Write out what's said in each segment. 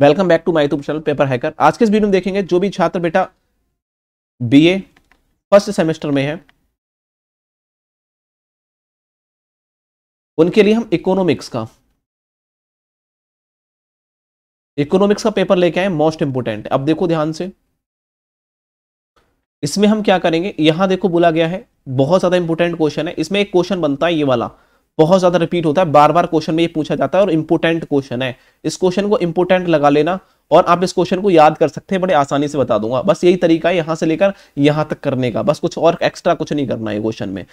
welcome back to my YouTube channel paper hacker आज के इस वीडियो में देखेंगे जो भी छात्र बेटा बीए फर्स्ट सेमेस्टर में है उनके लिए हम इकोनॉमिक्स का इकोनॉमिक्स का पेपर लेके आए मोस्ट इंपोर्टेंट अब देखो ध्यान से इसमें हम क्या करेंगे यहां देखो बोला गया है बहुत ज्यादा इंपोर्टेंट क्वेश्चन है इसमें एक क्वेश्चन बनता है ये वाला बहुत ज्यादा रिपीट होता है बार बार क्वेश्चन में ये पूछा जाता है और इंपोर्टेंट क्वेश्चन है इस क्वेश्चन को इंपोर्टेंट लगा लेना और आप इस क्वेश्चन को याद कर सकते हैं बड़े आसानी से बता दूंगा बस यही तरीका है यहां से लेकर यहां तक करने का बस कुछ और एक्स्ट्रा कुछ नहीं करना है क्वेश्चन में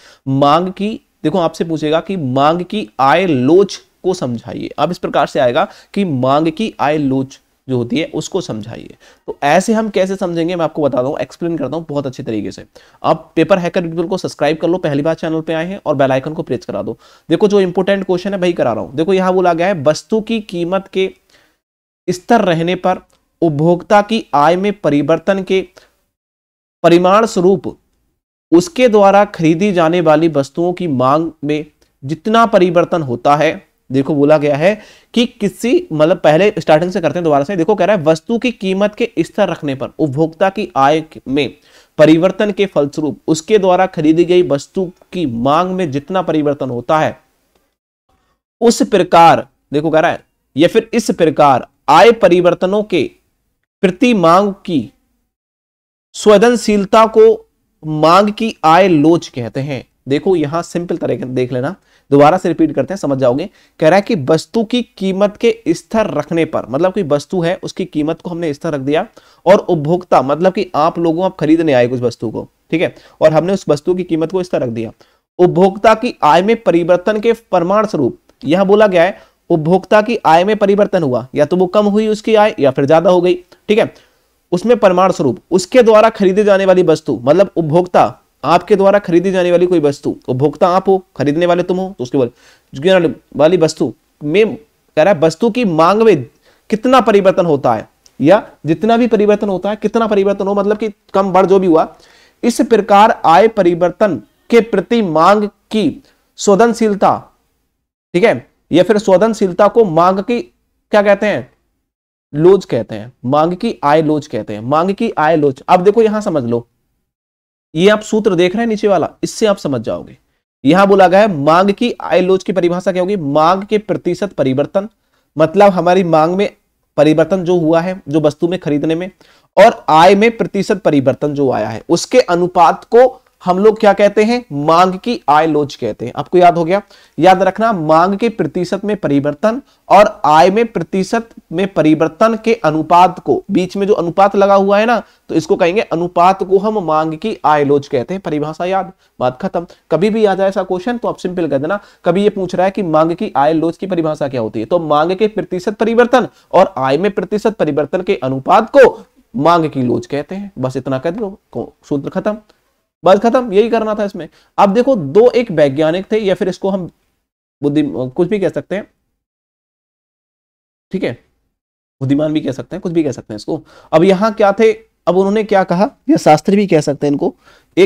मांग की देखो आपसे पूछेगा कि मांग की आय लोच को समझाइए अब इस प्रकार से आएगा कि मांग की आय लोच जो होती है उसको समझाइए तो ऐसे हम कैसे समझेंगे मैं आपको बता दूँ एक्सप्लेन करता हूँ बहुत अच्छे तरीके से आप पेपर हैकर पीपल को सब्सक्राइब कर लो पहली बार चैनल पर आए हैं और बेलाइकन को प्रेस करा दो देखो जो इंपॉर्टेंट क्वेश्चन है वही करा रहा हूँ देखो यहाँ बोला गया है वस्तु की कीमत के स्तर रहने पर उपभोक्ता की आय में परिवर्तन के परिमाण स्वरूप उसके द्वारा खरीदी जाने वाली वस्तुओं की मांग में जितना परिवर्तन होता है देखो बोला गया है कि किसी मतलब पहले स्टार्टिंग से करते हैं दोबारा से देखो कह रहा है वस्तु की कीमत के स्तर रखने पर उपभोक्ता की आय में परिवर्तन के फलस्वरूप उसके द्वारा खरीदी गई वस्तु की मांग में जितना परिवर्तन होता है उस प्रकार देखो कह रहा है या फिर इस प्रकार आय परिवर्तनों के प्रति मांग की स्वदनशीलता को मांग की आय लोच कहते हैं देखो यहां सिंपल तरह देख लेना दोबारा से रिपीट करते हैं समझ जाओगे कह रहा है कि वस्तु की कीमत के स्तर रखने पर मतलब कोई वस्तु है उसकी कीमत को हमने स्तर रख दिया और उपभोक्ता मतलब कि आप लोगों आप खरीदने आए उस वस्तु को ठीक है और हमने उस वस्तु की कीमत को स्तर रख दिया उपभोक्ता की आय में परिवर्तन के प्रमाण स्वरूप यह बोला गया है उपभोक्ता की आय में परिवर्तन हुआ या तो वो कम हुई उसकी आय या फिर ज्यादा हो गई ठीक है उसमें प्रमाण स्वरूप उसके द्वारा खरीदे जाने वाली वस्तु मतलब उपभोक्ता आपके द्वारा खरीदी जाने वाली कोई वस्तु उपभोक्ता आप हो खरीदने वाले तुम हो तो उसके बाद वाली वस्तु में कह रहा है वस्तु की मांग में कितना परिवर्तन होता है या जितना भी परिवर्तन होता है कितना परिवर्तन हो मतलब कि कम बढ़ जो भी हुआ इस प्रकार आय परिवर्तन के प्रति मांग की स्वदनशीलता ठीक है या फिर स्वदनशीलता को मांग की क्या कहते हैं लोज कहते हैं मांग की आय लोज कहते हैं मांग की आय लोज अब देखो यहां समझ लो ये आप सूत्र देख रहे हैं नीचे वाला इससे आप समझ जाओगे यहां बोला गया है मांग की आय लोच की परिभाषा क्या होगी मांग के प्रतिशत परिवर्तन मतलब हमारी मांग में परिवर्तन जो हुआ है जो वस्तु में खरीदने में और आय में प्रतिशत परिवर्तन जो आया है उसके अनुपात को हम लोग क्या कहते हैं मांग की आय लोच कहते हैं आपको याद हो गया याद रखना मांग के प्रतिशत में परिवर्तन और आय में प्रतिशत में परिवर्तन के अनुपात को बीच में जो अनुपात लगा हुआ है ना तो इसको कहेंगे अनुपात को हम मांग की आय लोच कहते हैं परिभाषा याद बात खत्म कभी भी आ जाए ऐसा क्वेश्चन तो आप सिंपल कह देना कभी ये पूछ रहा है कि मांग की आय लोच की परिभाषा क्या होती है तो मांग के प्रतिशत परिवर्तन और आय में प्रतिशत परिवर्तन के अनुपात को मांग की लोच कहते हैं बस इतना कह दो सूत्र खत्म बस खत्म यही करना था इसमें अब देखो दो एक वैज्ञानिक थे या फिर इसको हम बुद्धि कुछ भी कह सकते हैं ठीक है बुद्धिमान भी कह सकते हैं कुछ भी कह सकते हैं इसको अब यहां क्या थे अब उन्होंने क्या कहा या शास्त्री भी कह सकते हैं इनको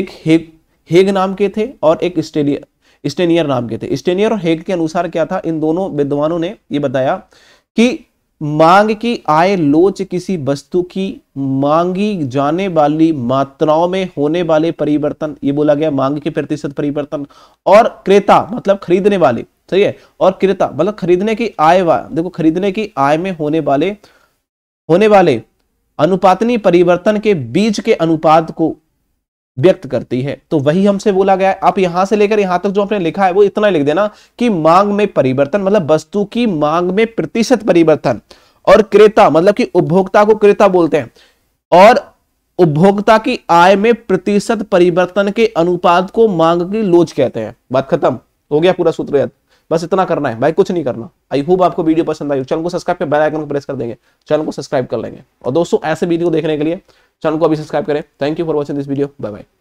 एक हेग हेग नाम के थे और एक स्टेनियर स्टेनियर नाम के थे स्टेनियर और हेग के अनुसार क्या था इन दोनों विद्वानों ने यह बताया कि मांग की आय लोच किसी वस्तु की मांगी जाने वाली मात्राओं में होने वाले परिवर्तन ये बोला गया मांग के प्रतिशत परिवर्तन और क्रेता मतलब खरीदने वाले सही है और क्रेता मतलब खरीदने की आय देखो खरीदने की आय में होने वाले होने वाले अनुपातनी परिवर्तन के बीच के अनुपात को व्यक्त करती है तो वही हमसे बोला गया है आप यहां से लेकर यहां तक जो आपने लिखा है वो इतना लिख देना कि मांग में परिवर्तन मतलब वस्तु की मांग में प्रतिशत परिवर्तन और क्रेता मतलब कि उपभोक्ता को क्रेता बोलते हैं और उपभोक्ता की आय में प्रतिशत परिवर्तन के अनुपात को मांग की लोच कहते हैं बात खत्म हो गया पूरा सूत्र याद बस इतना करना है भाई कुछ नहीं करना आई होप आपको वीडियो पसंद आई चैनल को सब्सक्राइब कर बेल आइकन को प्रेस कर देंगे चैनल को सब्सक्राइब कर लेंगे और दोस्तों ऐसे वीडियो देखने के लिए चैनल को अभी सब्सक्राइब करें thank you for watching this video bye bye